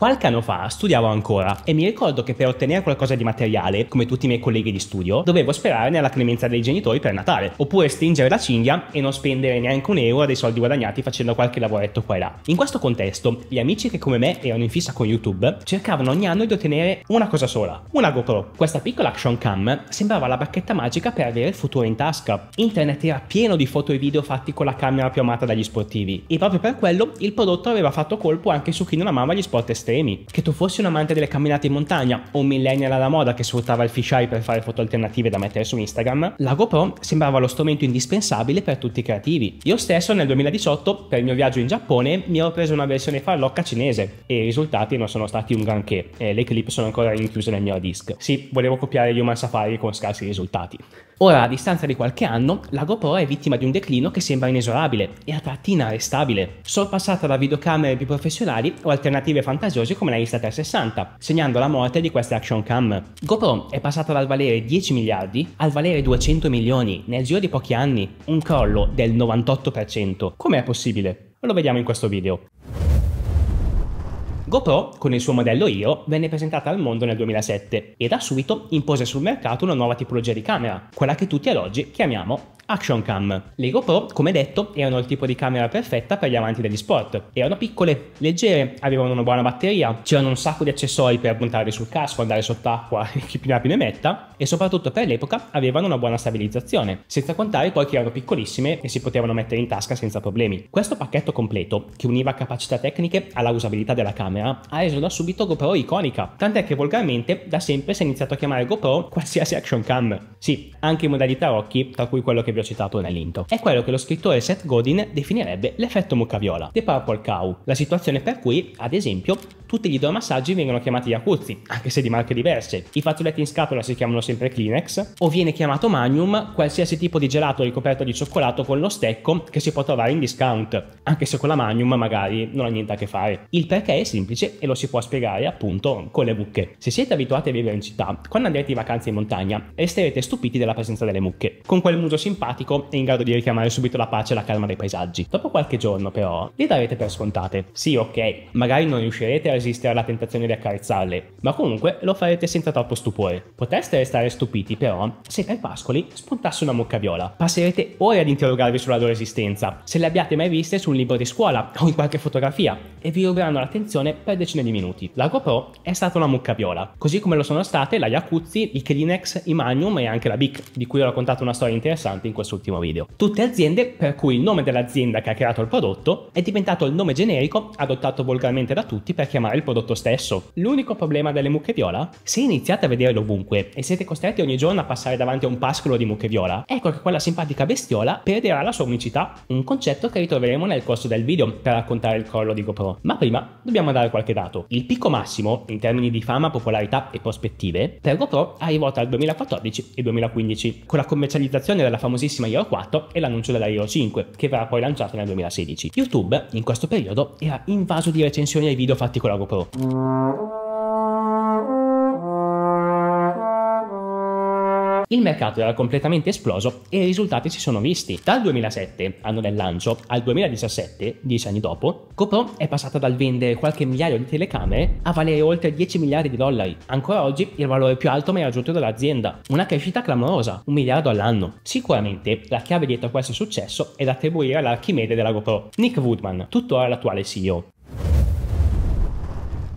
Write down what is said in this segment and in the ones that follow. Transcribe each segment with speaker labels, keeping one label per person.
Speaker 1: Qualche anno fa studiavo ancora e mi ricordo che per ottenere qualcosa di materiale, come tutti i miei colleghi di studio, dovevo sperare nella clemenza dei genitori per Natale, oppure stringere la cinghia e non spendere neanche un euro dei soldi guadagnati facendo qualche lavoretto qua e là. In questo contesto, gli amici che come me erano in fissa con YouTube cercavano ogni anno di ottenere una cosa sola, una GoPro. Questa piccola action cam sembrava la bacchetta magica per avere il futuro in tasca. Internet era pieno di foto e video fatti con la camera più amata dagli sportivi e proprio per quello il prodotto aveva fatto colpo anche su chi non amava gli sport esterni estremi. Che tu fossi un amante delle camminate in montagna o un millennial alla moda che sfruttava il fisheye per fare foto alternative da mettere su Instagram, la GoPro sembrava lo strumento indispensabile per tutti i creativi. Io stesso nel 2018, per il mio viaggio in Giappone, mi ero preso una versione farlocca cinese e i risultati non sono stati un granché e le clip sono ancora rinchiuse nel mio disc. Sì, volevo copiare Human Safari con scarsi risultati. Ora, a distanza di qualche anno, la GoPro è vittima di un declino che sembra inesorabile e a tratti inarrestabile, sorpassata da videocamere più professionali o alternative fantasiose come la Insta360, segnando la morte di queste action cam. GoPro è passata dal valere 10 miliardi al valere 200 milioni nel giro di pochi anni, un crollo del 98%. Com'è possibile? Lo vediamo in questo video. GoPro, con il suo modello Hero, venne presentata al mondo nel 2007 e da subito impose sul mercato una nuova tipologia di camera, quella che tutti ad oggi chiamiamo Action Cam. Le GoPro, come detto, erano il tipo di camera perfetta per gli amanti degli sport. Erano piccole, leggere, avevano una buona batteria, c'erano un sacco di accessori per puntare sul casco, andare sott'acqua e chi più ne ha più ne metta, e soprattutto per l'epoca avevano una buona stabilizzazione, senza contare poi che erano piccolissime e si potevano mettere in tasca senza problemi. Questo pacchetto completo, che univa capacità tecniche alla usabilità della camera, ha reso da subito GoPro iconica, tant'è che volgarmente da sempre si è iniziato a chiamare GoPro qualsiasi action cam. Sì, anche in modalità Rocky, tra cui quello che vi libro citato nell'intro. È quello che lo scrittore Seth Godin definirebbe l'effetto muccaviola, The Purple Cow, la situazione per cui, ad esempio, tutti gli idromassaggi vengono chiamati jacuzzi, anche se di marche diverse. I fazzoletti in scatola si chiamano sempre Kleenex, o viene chiamato Magnum qualsiasi tipo di gelato ricoperto di cioccolato con lo stecco che si può trovare in discount, anche se con la Magnum magari non ha niente a che fare. Il perché è semplice e lo si può spiegare appunto con le mucche. Se siete abituati a vivere in città, quando andrete in vacanza in montagna, resterete stupiti della presenza delle mucche. Con quel muso simpatico statico e in grado di richiamare subito la pace e la calma dei paesaggi. Dopo qualche giorno però le darete per scontate. Sì, ok, magari non riuscirete a resistere alla tentazione di accarezzarle, ma comunque lo farete senza troppo stupore. Potreste restare stupiti però se dai pascoli spuntasse una mucca viola. Passerete ore ad interrogarvi sulla loro esistenza, se le abbiate mai viste su un libro di scuola o in qualche fotografia, e vi ruberanno l'attenzione per decine di minuti. La GoPro è stata una mucca viola, così come lo sono state la Yakuzi, i Kleenex, i Magnum e anche la Bic, di cui ho raccontato una storia interessante in questo quest'ultimo video. Tutte aziende per cui il nome dell'azienda che ha creato il prodotto è diventato il nome generico adottato volgarmente da tutti per chiamare il prodotto stesso. L'unico problema delle mucche viola? Se iniziate a vederle ovunque e siete costretti ogni giorno a passare davanti a un pascolo di mucche viola, ecco che quella simpatica bestiola perderà la sua unicità, un concetto che ritroveremo nel corso del video per raccontare il crollo di GoPro. Ma prima dobbiamo dare qualche dato. Il picco massimo, in termini di fama, popolarità e prospettive, per GoPro arrivò tra il 2014 e 2015, con la commercializzazione della famosissima famosissima iOS 4 e l'annuncio della iOS 5, che verrà poi lanciata nel 2016. YouTube in questo periodo era invaso di recensioni ai video fatti con la GoPro. Il mercato era completamente esploso e i risultati si sono visti. Dal 2007, anno del lancio, al 2017, dieci anni dopo, GoPro è passata dal vendere qualche migliaio di telecamere a valere oltre 10 miliardi di dollari. Ancora oggi il valore più alto mai raggiunto dall'azienda. Una crescita clamorosa, un miliardo all'anno. Sicuramente la chiave dietro a questo successo è da attribuire all'Archimede della GoPro, Nick Woodman, tuttora l'attuale CEO.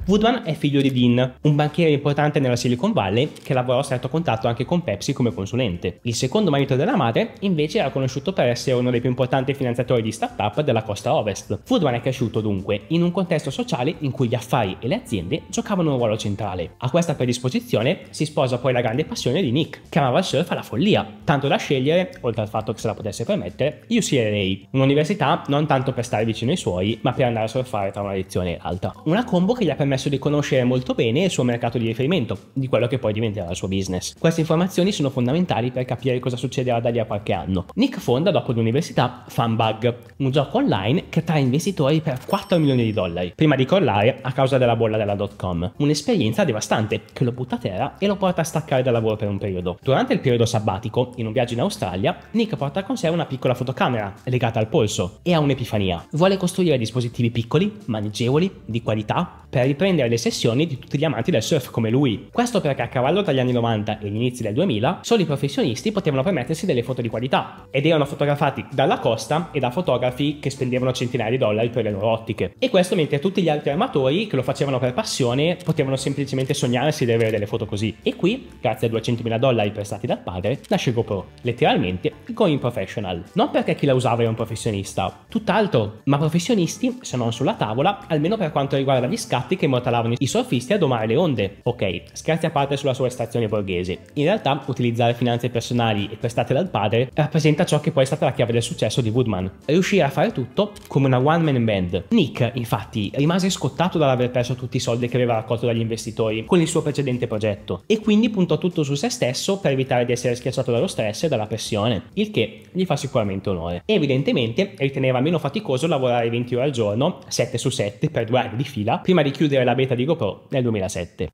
Speaker 1: Woodman è figlio di Dean, un banchiere importante nella Silicon Valley che lavorò a stretto contatto anche con Pepsi come consulente. Il secondo marito della madre, invece, era conosciuto per essere uno dei più importanti finanziatori di start-up della costa ovest. Woodman è cresciuto dunque in un contesto sociale in cui gli affari e le aziende giocavano un ruolo centrale. A questa predisposizione si sposa poi la grande passione di Nick, che amava il surf alla follia, tanto da scegliere, oltre al fatto che se la potesse permettere, UCLA, un'università non tanto per stare vicino ai suoi, ma per andare a surfare tra una lezione e l'altra. Una combo che gli ha permesso permesso di conoscere molto bene il suo mercato di riferimento, di quello che poi diventerà il suo business. Queste informazioni sono fondamentali per capire cosa succederà da lì a qualche anno. Nick fonda dopo l'università Funbug, un gioco online che attrae investitori per 4 milioni di dollari, prima di crollare a causa della bolla della dot com. Un'esperienza devastante che lo butta a terra e lo porta a staccare dal lavoro per un periodo. Durante il periodo sabbatico, in un viaggio in Australia, Nick porta con sé una piccola fotocamera legata al polso e ha un'epifania. Vuole costruire dispositivi piccoli, maneggevoli, di qualità, per riprendere prendere le sessioni di tutti gli amanti del surf come lui. Questo perché a cavallo tra gli anni 90 e gli inizi del 2000 solo i professionisti potevano permettersi delle foto di qualità ed erano fotografati dalla costa e da fotografi che spendevano centinaia di dollari per le loro ottiche. E questo mentre tutti gli altri amatori che lo facevano per passione potevano semplicemente sognarsi di avere delle foto così. E qui, grazie a 200.000 dollari prestati dal padre, nasce GoPro, letteralmente going professional. Non perché chi la usava era un professionista, tutt'altro, ma professionisti, se non sulla tavola, almeno per quanto riguarda gli scatti che martellavano i surfisti a domare le onde. Ok, scherzi a parte sulla sua estrazione borghese. In realtà, utilizzare finanze personali e prestate dal padre rappresenta ciò che poi è stata la chiave del successo di Woodman. Riuscire a fare tutto come una one-man band. Nick, infatti, rimase scottato dall'aver perso tutti i soldi che aveva raccolto dagli investitori con il suo precedente progetto e quindi puntò tutto su se stesso per evitare di essere schiacciato dallo stress e dalla pressione, il che gli fa sicuramente onore. Evidentemente riteneva meno faticoso lavorare 20 ore al giorno, 7 su 7 per due anni di fila, prima di chiudere cioè la beta di GoPro nel 2007.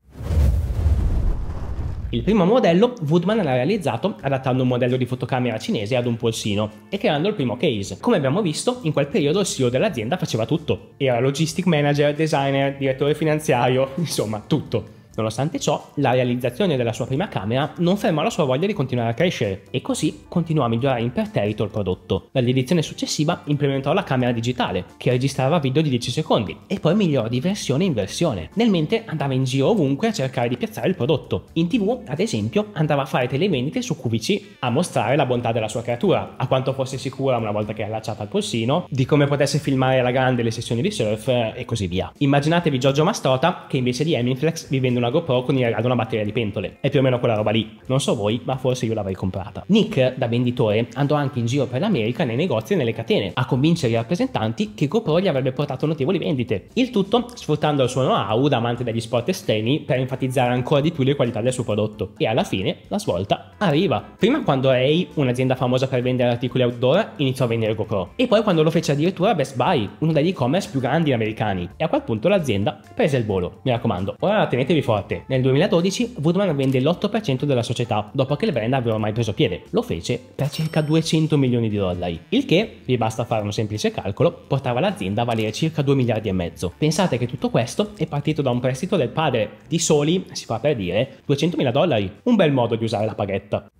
Speaker 1: Il primo modello Woodman l'ha realizzato adattando un modello di fotocamera cinese ad un polsino e creando il primo case. Come abbiamo visto, in quel periodo il CEO dell'azienda faceva tutto. Era logistic manager, designer, direttore finanziario, insomma tutto. Nonostante ciò, la realizzazione della sua prima camera non ferma la sua voglia di continuare a crescere e così continuò a migliorare imperterrito il prodotto. Dall'edizione successiva implementò la camera digitale, che registrava video di 10 secondi e poi migliorò di versione in versione. Nel mentre andava in giro ovunque a cercare di piazzare il prodotto. In tv, ad esempio, andava a fare televendite su QVC a mostrare la bontà della sua creatura, a quanto fosse sicura una volta che è allacciata al polsino, di come potesse filmare alla grande le sessioni di surf eh, e così via. Immaginatevi Giorgio Mastrota che invece di Eminflex, vivendo una una GoPro con il regalo una batteria di pentole. È più o meno quella roba lì. Non so voi, ma forse io l'avrei comprata. Nick, da venditore, andò anche in giro per l'America nei negozi e nelle catene, a convincere i rappresentanti che GoPro gli avrebbe portato notevoli vendite. Il tutto sfruttando il suo know-how da amante degli sport estremi per enfatizzare ancora di più le qualità del suo prodotto. E alla fine la svolta arriva. Prima quando Ray, un'azienda famosa per vendere articoli outdoor, iniziò a vendere GoPro. E poi quando lo fece addirittura Best Buy, uno degli e-commerce più grandi americani. E a quel punto l'azienda prese il volo. Mi raccomando, ora tenetevi fuori forte. Nel 2012 Woodman vende l'8% della società dopo che il brand aveva mai preso piede. Lo fece per circa 200 milioni di dollari, il che, vi basta fare un semplice calcolo, portava l'azienda a valere circa 2 miliardi e mezzo. Pensate che tutto questo è partito da un prestito del padre di soli, si fa per dire, 200 mila dollari. Un bel modo di usare la paghetta.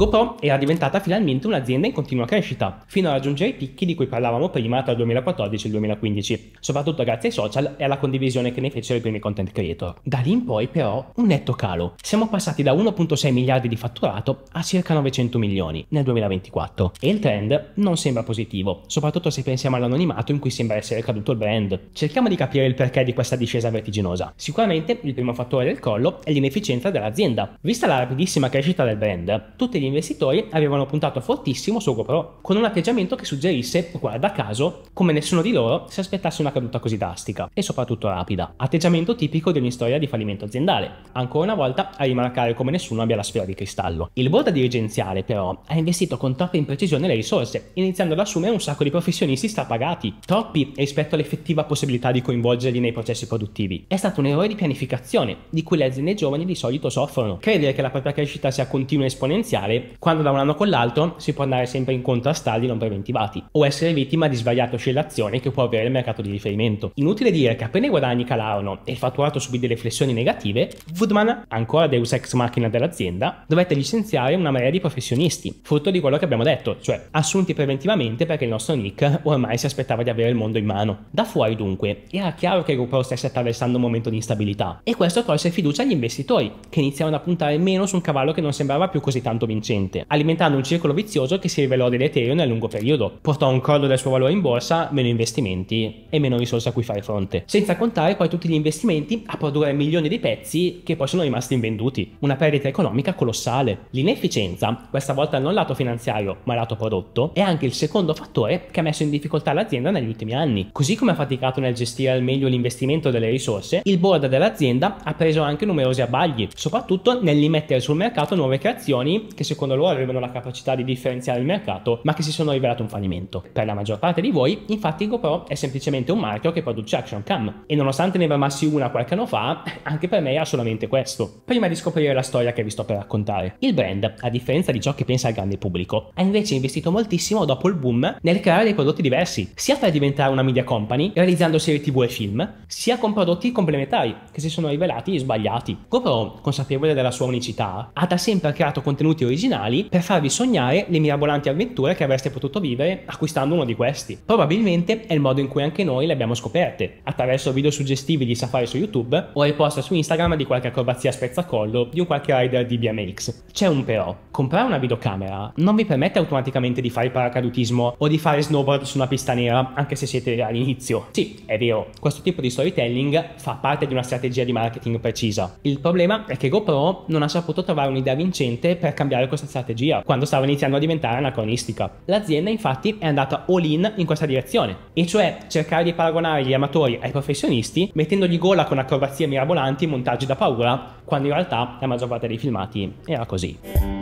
Speaker 1: GoPro era diventata finalmente un'azienda in continua crescita, fino a raggiungere i picchi di cui parlavamo prima tra il 2014 e il 2015, soprattutto grazie ai social e alla condivisione che ne fecero i primi content creator. Da lì in poi però un netto calo. Siamo passati da 1.6 miliardi di fatturato a circa 900 milioni nel 2024 e il trend non sembra positivo, soprattutto se pensiamo all'anonimato in cui sembra essere caduto il brand. Cerchiamo di capire il perché di questa discesa vertiginosa. Sicuramente il primo fattore del crollo è l'inefficienza dell'azienda. Vista la rapidissima crescita del brand, tutti gli investitori avevano puntato fortissimo su GoPro, con un atteggiamento che suggerisse, guarda caso, come nessuno di loro si aspettasse una caduta così drastica e soprattutto rapida. Atteggiamento tipico di ogni storia di fallimento aziendale, ancora una volta a rimarcare come nessuno abbia la sfera di cristallo. Il board dirigenziale però ha investito con troppa imprecisione le risorse, iniziando ad assumere un sacco di professionisti strapagati, troppi rispetto all'effettiva possibilità di coinvolgerli nei processi produttivi. È stato un errore di pianificazione, di cui le aziende giovani di solito soffrono. Credere che la propria crescita sia continua e esponenziale quando da un anno con l'altro si può andare sempre incontro a stalli non preventivati o essere vittima di svariate oscillazioni che può avere il mercato di riferimento. Inutile dire che appena i guadagni calarono e il fatturato subì delle flessioni negative, Woodman, ancora Deus ex machina dell'azienda, dovette licenziare una marea di professionisti, frutto di quello che abbiamo detto, cioè assunti preventivamente perché il nostro Nick ormai si aspettava di avere il mondo in mano. Da fuori dunque era chiaro che il gruppo stesse attraversando un momento di instabilità e questo tolse fiducia agli investitori che iniziarono a puntare meno su un cavallo che non sembrava più così tanto vincente vincente, alimentando un circolo vizioso che si rivelò deleterio nel lungo periodo. Portò a un crollo del suo valore in borsa, meno investimenti e meno risorse a cui fare fronte. Senza contare poi tutti gli investimenti a produrre milioni di pezzi che poi sono rimasti invenduti. Una perdita economica colossale. L'inefficienza, questa volta non lato finanziario ma lato prodotto, è anche il secondo fattore che ha messo in difficoltà l'azienda negli ultimi anni. Così come ha faticato nel gestire al meglio l'investimento delle risorse, il board dell'azienda ha preso anche numerosi abbagli, soprattutto nell'immettere sul mercato nuove creazioni che secondo loro avevano la capacità di differenziare il mercato, ma che si sono rivelati un fallimento. Per la maggior parte di voi, infatti, GoPro è semplicemente un marchio che produce action cam. E nonostante ne bramassi una qualche anno fa, anche per me era solamente questo. Prima di scoprire la storia che vi sto per raccontare, il brand, a differenza di ciò che pensa il grande pubblico, ha invece investito moltissimo dopo il boom nel creare dei prodotti diversi, sia per diventare una media company, realizzando serie tv e film, sia con prodotti complementari che si sono rivelati sbagliati. GoPro, consapevole della sua unicità, ha da sempre creato contenuti originali originali per farvi sognare le mirabolanti avventure che avreste potuto vivere acquistando uno di questi. Probabilmente è il modo in cui anche noi le abbiamo scoperte, attraverso video suggestivi di Safari su YouTube o riposta su Instagram di qualche acrobazia spezzacollo di un qualche rider di BMX. C'è un però, comprare una videocamera non vi permette automaticamente di fare paracadutismo o di fare snowboard su una pista nera, anche se siete all'inizio. Sì, è vero, questo tipo di storytelling fa parte di una strategia di marketing precisa. Il problema è che GoPro non ha saputo trovare un'idea vincente per cambiare questa strategia quando stava iniziando a diventare anacronistica. L'azienda infatti è andata all in in questa direzione, e cioè cercare di paragonare gli amatori ai professionisti mettendogli gola con acrobazie mirabolanti e montaggi da paura, quando in realtà la maggior parte dei filmati era così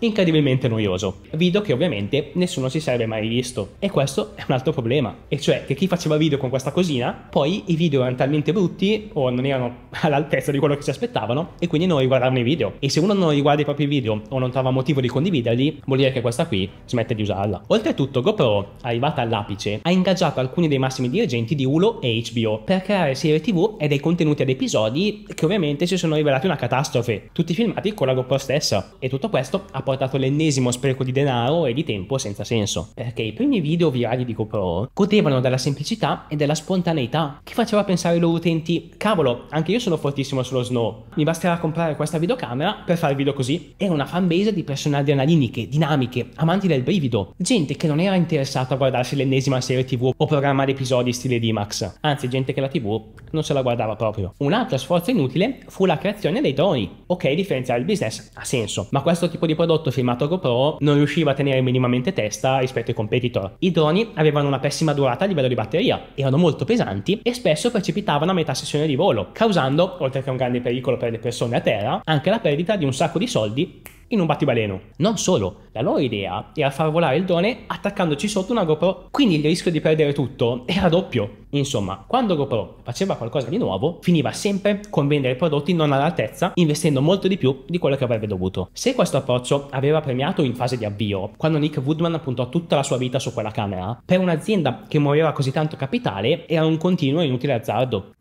Speaker 1: incredibilmente noioso. Video che ovviamente nessuno si sarebbe mai visto. E questo è un altro problema. E cioè che chi faceva video con questa cosina, poi i video erano talmente brutti o non erano all'altezza di quello che si aspettavano e quindi non riguardavano i video. E se uno non riguarda i propri video o non trova motivo di condividerli, vuol dire che questa qui smette di usarla. Oltretutto GoPro, arrivata all'apice, ha ingaggiato alcuni dei massimi dirigenti di Hulu e HBO per creare serie tv e dei contenuti ad episodi che ovviamente si sono rivelati una catastrofe, tutti filmati con la GoPro stessa. E tutto questo a poco portato all'ennesimo spreco di denaro e di tempo senza senso, perché i primi video virali di GoPro godevano della semplicità e della spontaneità che faceva pensare ai loro utenti, cavolo, anche io sono fortissimo sullo snow, mi basterà comprare questa videocamera per fare video così. Era una fanbase di persone adrenaliniche, dinamiche, amanti del brivido, gente che non era interessata a guardarsi l'ennesima serie tv o programma di episodi stile D-Max, anzi gente che la tv non se la guardava proprio. Un altro sforzo inutile fu la creazione dei droni. Ok, differenziare il business ha senso, ma questo tipo di prodotto prodotto filmato GoPro non riusciva a tenere minimamente testa rispetto ai competitor. I droni avevano una pessima durata a livello di batteria, erano molto pesanti e spesso precipitavano a metà sessione di volo, causando, oltre che un grande pericolo per le persone a terra, anche la perdita di un sacco di soldi in un battibaleno. Non solo, la loro idea era far volare il drone attaccandoci sotto una GoPro, quindi il rischio di perdere tutto era doppio. Insomma, quando GoPro faceva qualcosa di nuovo, finiva sempre con vendere prodotti non all'altezza, investendo molto di più di quello che avrebbe dovuto. Se questo approccio aveva premiato in fase di avvio, quando Nick Woodman puntò tutta la sua vita su quella camera, per un'azienda che muoveva così tanto capitale era un continuo e inutile azzardo.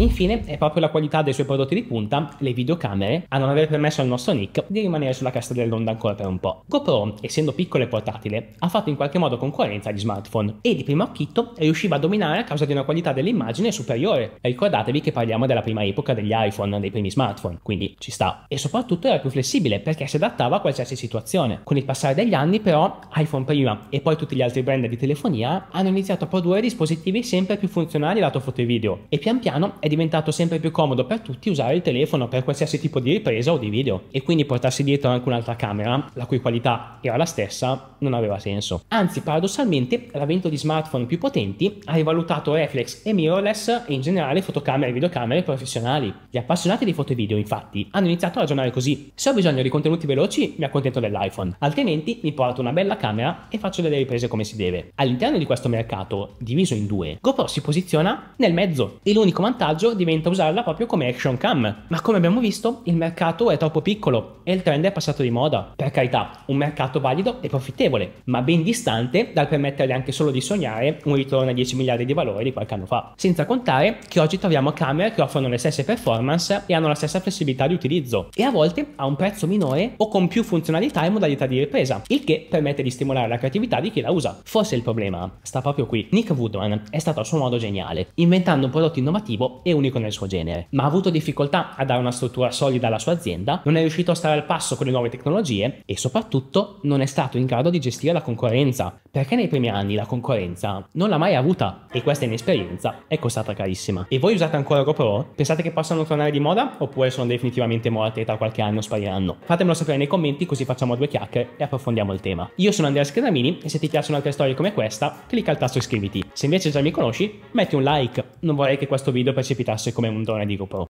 Speaker 1: Infine è proprio la qualità dei suoi prodotti di punta, le videocamere, a non aver permesso al nostro Nick di rimanere sulla cassa dell'onda ancora per un po'. GoPro, essendo piccola e portatile, ha fatto in qualche modo concorrenza agli smartphone e di primo acchitto riusciva a dominare a causa di una qualità dell'immagine superiore. Ricordatevi che parliamo della prima epoca degli iPhone, dei primi smartphone, quindi ci sta. E soprattutto era più flessibile perché si adattava a qualsiasi situazione. Con il passare degli anni però iPhone prima e poi tutti gli altri brand di telefonia hanno iniziato a produrre dispositivi sempre più funzionali lato foto e video e pian piano è è diventato sempre più comodo per tutti usare il telefono per qualsiasi tipo di ripresa o di video e quindi portarsi dietro anche un'altra camera, la cui qualità era la stessa, non aveva senso. Anzi, paradossalmente, l'avvento di smartphone più potenti ha rivalutato reflex e mirrorless e in generale fotocamere e videocamere professionali. Gli appassionati di foto e video, infatti, hanno iniziato a ragionare così: se ho bisogno di contenuti veloci, mi accontento dell'iPhone, altrimenti mi porto una bella camera e faccio delle riprese come si deve. All'interno di questo mercato, diviso in due, GoPro si posiziona nel mezzo e l'unico vantaggio vantaggio diventa usarla proprio come action cam. Ma come abbiamo visto, il mercato è troppo piccolo e il trend è passato di moda. Per carità, un mercato valido e profittevole, ma ben distante dal permetterle anche solo di sognare un ritorno a 10 miliardi di valore di qualche anno fa. Senza contare che oggi troviamo camere che offrono le stesse performance e hanno la stessa flessibilità di utilizzo e a volte a un prezzo minore o con più funzionalità e modalità di ripresa, il che permette di stimolare la creatività di chi la usa. Forse il problema sta proprio qui. Nick Woodman è stato a suo modo geniale, inventando un prodotto innovativo e unico nel suo genere, ma ha avuto difficoltà a dare una struttura solida alla sua azienda, non è riuscito a stare al passo con le nuove tecnologie e soprattutto non è stato in grado di gestire la concorrenza, perché nei primi anni la concorrenza non l'ha mai avuta e questa inesperienza è costata carissima. E voi usate ancora GoPro? Pensate che possano tornare di moda oppure sono definitivamente morte e tra qualche anno spariranno? Fatemelo sapere nei commenti così facciamo due chiacchiere e approfondiamo il tema. Io sono Andrea Schedamini e se ti piacciono altre storie come questa, clicca il tasto iscriviti. Se invece già mi conosci, metti un like. Non vorrei che questo video percepisca precipitasse come un drone di GoPro.